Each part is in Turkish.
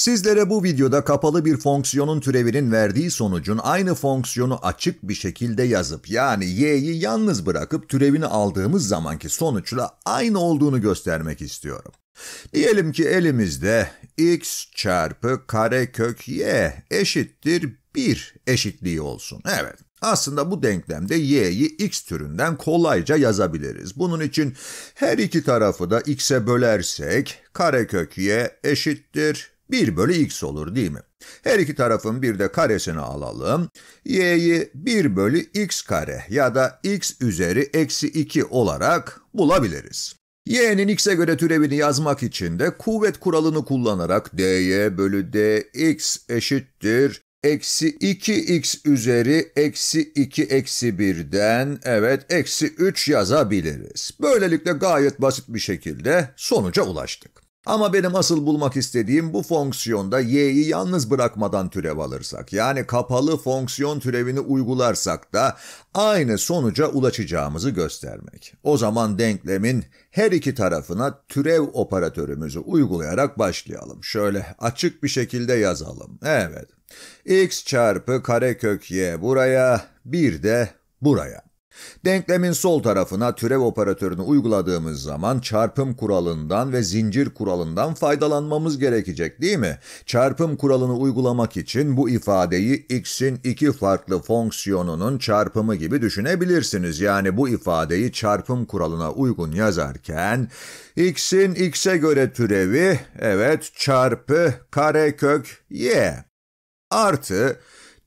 Sizlere bu videoda kapalı bir fonksiyonun türevinin verdiği sonucun aynı fonksiyonu açık bir şekilde yazıp yani y'yi yalnız bırakıp türevini aldığımız zamanki sonuçla aynı olduğunu göstermek istiyorum. Diyelim ki elimizde x çarpı karekök y eşittir 1 eşitliği olsun. Evet. Aslında bu denklemde y'yi x türünden kolayca yazabiliriz. Bunun için her iki tarafı da x'e bölersek karekök y eşittir 1 bölü x olur değil mi? Her iki tarafın bir de karesini alalım. y'yi 1 bölü x kare ya da x üzeri eksi 2 olarak bulabiliriz. Y'nin x'e göre türevini yazmak için de kuvvet kuralını kullanarak dy bölü dx eşittir eksi 2x üzeri eksi 2 eksi 1'den evet eksi 3 yazabiliriz. Böylelikle gayet basit bir şekilde sonuca ulaştık. Ama benim asıl bulmak istediğim bu fonksiyonda y'yi yalnız bırakmadan türev alırsak, yani kapalı fonksiyon türevini uygularsak da aynı sonuca ulaşacağımızı göstermek. O zaman denklemin her iki tarafına türev operatörümüzü uygulayarak başlayalım. Şöyle açık bir şekilde yazalım. Evet, x çarpı karekök y buraya, bir de buraya. Denklemin sol tarafına türev operatörünü uyguladığımız zaman çarpım kuralından ve zincir kuralından faydalanmamız gerekecek değil mi? Çarpım kuralını uygulamak için bu ifadeyi x'in iki farklı fonksiyonunun çarpımı gibi düşünebilirsiniz. Yani bu ifadeyi çarpım kuralına uygun yazarken x'in x'e göre türevi evet çarpı karekök y artı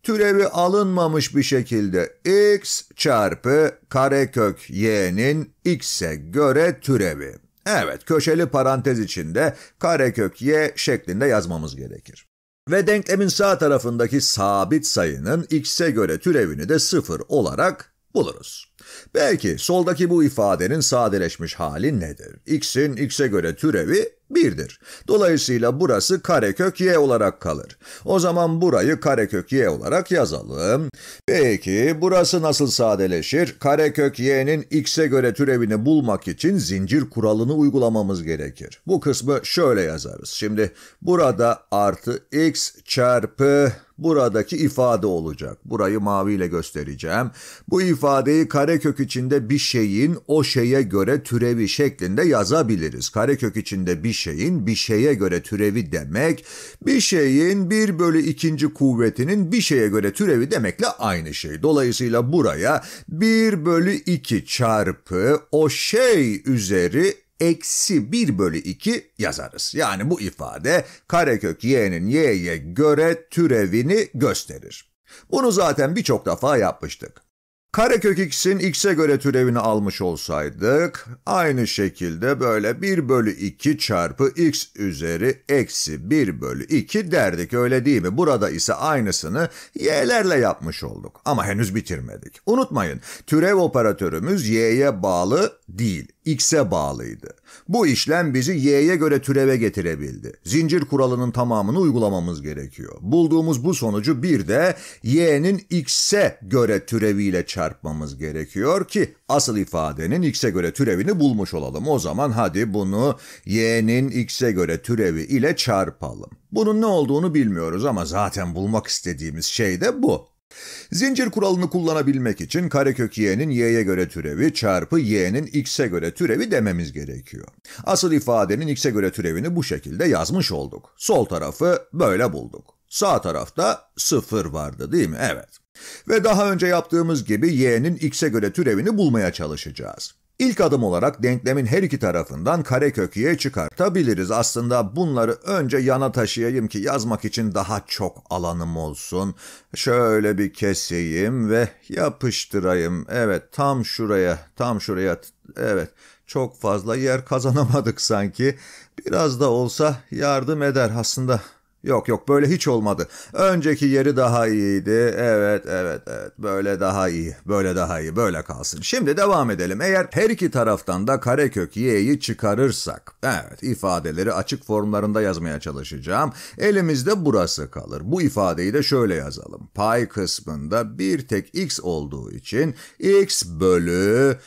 türevi alınmamış bir şekilde x çarpı karekök y'nin x'e göre türevi. Evet, köşeli parantez içinde karekök y şeklinde yazmamız gerekir. Ve denklemin sağ tarafındaki sabit sayının x'e göre türevini de 0 olarak buluruz. Belki soldaki bu ifadenin sadeleşmiş hali nedir? x'in x'e göre türevi 1'dir. Dolayısıyla burası karekök y olarak kalır. O zaman burayı karekök y olarak yazalım. Peki burası nasıl sadeleşir? Karekök y'nin x'e göre türevini bulmak için zincir kuralını uygulamamız gerekir. Bu kısmı şöyle yazarız. Şimdi burada artı x çarpı buradaki ifade olacak. Burayı maviyle göstereceğim. Bu ifadeyi karekök içinde bir şeyin o şeye göre türevi şeklinde yazabiliriz. Karekök içinde bir şeyin bir şeye göre türevi demek, bir şeyin bir bölü ikinci kuvvetinin bir şeye göre türevi demekle aynı şey. Dolayısıyla buraya bir bölü iki çarpı o şey üzeri eksi 1 bölü 2 yazarız. Yani bu ifade karekök y'nin y'ye göre türevini gösterir. Bunu zaten birçok defa yapmıştık. Karekök x'in x'e göre türevini almış olsaydık aynı şekilde böyle 1 bölü 2 çarpı x üzeri eksi 1 bölü 2 derdik öyle değil mi? Burada ise aynısını y'lerle yapmış olduk ama henüz bitirmedik. Unutmayın türev operatörümüz y'ye bağlı değil. X'e bağlıydı. Bu işlem bizi Y'ye göre türeve getirebildi. Zincir kuralının tamamını uygulamamız gerekiyor. Bulduğumuz bu sonucu bir de Y'nin X'e göre türeviyle çarpmamız gerekiyor ki asıl ifadenin X'e göre türevini bulmuş olalım. O zaman hadi bunu Y'nin X'e göre türevi ile çarpalım. Bunun ne olduğunu bilmiyoruz ama zaten bulmak istediğimiz şey de bu. Zincir kuralını kullanabilmek için karekök y'nin y'ye göre türevi çarpı y'nin x'e göre türevi dememiz gerekiyor. Asıl ifadenin x'e göre türevini bu şekilde yazmış olduk. Sol tarafı böyle bulduk. Sağ tarafta sıfır vardı değil mi? Evet. Ve daha önce yaptığımız gibi y'nin x'e göre türevini bulmaya çalışacağız. İlk adım olarak denklemin her iki tarafından karekökiye çıkartabiliriz. Aslında bunları önce yana taşıyayım ki yazmak için daha çok alanım olsun. Şöyle bir keseyim ve yapıştırayım. Evet tam şuraya, tam şuraya. Evet çok fazla yer kazanamadık sanki. Biraz da olsa yardım eder aslında Yok yok böyle hiç olmadı. Önceki yeri daha iyiydi. Evet evet evet böyle daha iyi. Böyle daha iyi böyle kalsın. Şimdi devam edelim. Eğer her iki taraftan da karekök y'yi çıkarırsak. Evet ifadeleri açık formlarında yazmaya çalışacağım. Elimizde burası kalır. Bu ifadeyi de şöyle yazalım. Pay kısmında bir tek x olduğu için x bölü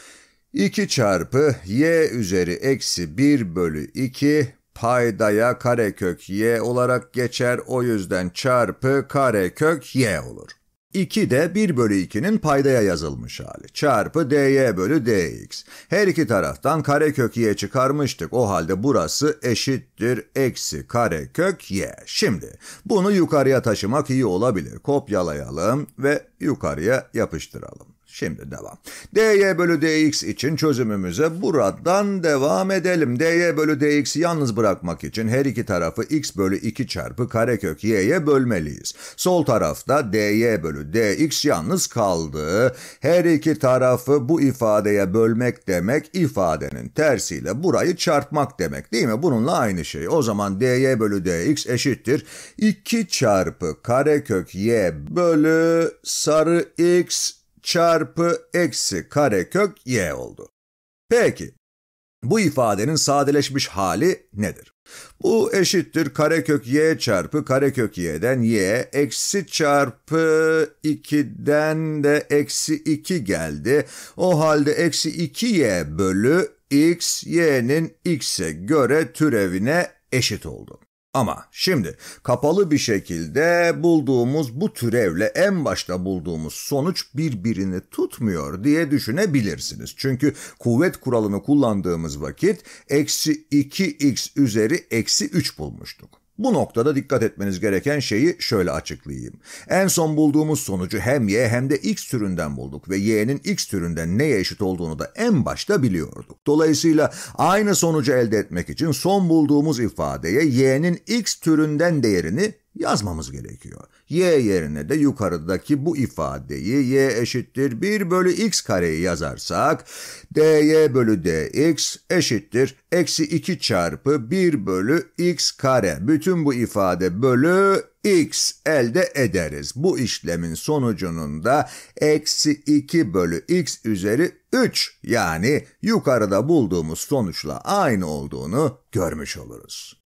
2 çarpı y üzeri eksi 1 bölü 2 paydaya karekök y olarak geçer o yüzden çarpı karekök y olur. 2 de 1 bölü 2'nin paydaya yazılmış hali. Çarpı dy bölü dx. Her iki taraftan karekök y çıkarmıştık. O halde burası eşittir eksi karekök y. Şimdi bunu yukarıya taşımak iyi olabilir. Kopyalayalım ve yukarıya yapıştıralım. Şimdi devam. dy bölü dx için çözümümüze buradan devam edelim. dy bölü dx'i yalnız bırakmak için her iki tarafı x bölü 2 çarpı karekök y'ye bölmeliyiz. Sol tarafta dy bölü dx yalnız kaldı. Her iki tarafı bu ifadeye bölmek demek ifadenin tersiyle burayı çarpmak demek değil mi? Bununla aynı şey. O zaman dy bölü dx eşittir. 2 çarpı karekök y bölü sarı x çarpı eksi karekök y oldu. Peki, bu ifadenin sadeleşmiş hali nedir? Bu eşittir karekök y çarpı karekök y'den y, eksi çarpı 2'den de eksi 2 geldi. O halde eksi 2y bölü x, y'nin x'e göre türevine eşit oldu. Ama şimdi kapalı bir şekilde bulduğumuz bu türevle en başta bulduğumuz sonuç birbirini tutmuyor diye düşünebilirsiniz. Çünkü kuvvet kuralını kullandığımız vakit eksi 2x üzeri eksi 3 bulmuştuk. Bu noktada dikkat etmeniz gereken şeyi şöyle açıklayayım. En son bulduğumuz sonucu hem Y hem de X türünden bulduk ve Y'nin X türünden neye eşit olduğunu da en başta biliyorduk. Dolayısıyla aynı sonucu elde etmek için son bulduğumuz ifadeye Y'nin X türünden değerini yazmamız gerekiyor. Y yerine de yukarıdaki bu ifadeyi y eşittir 1 bölü x kareyi yazarsak dy bölü dx eşittir eksi 2 çarpı 1 bölü x kare. Bütün bu ifade bölü x elde ederiz. Bu işlemin sonucunun da eksi 2 bölü x üzeri 3 yani yukarıda bulduğumuz sonuçla aynı olduğunu görmüş oluruz.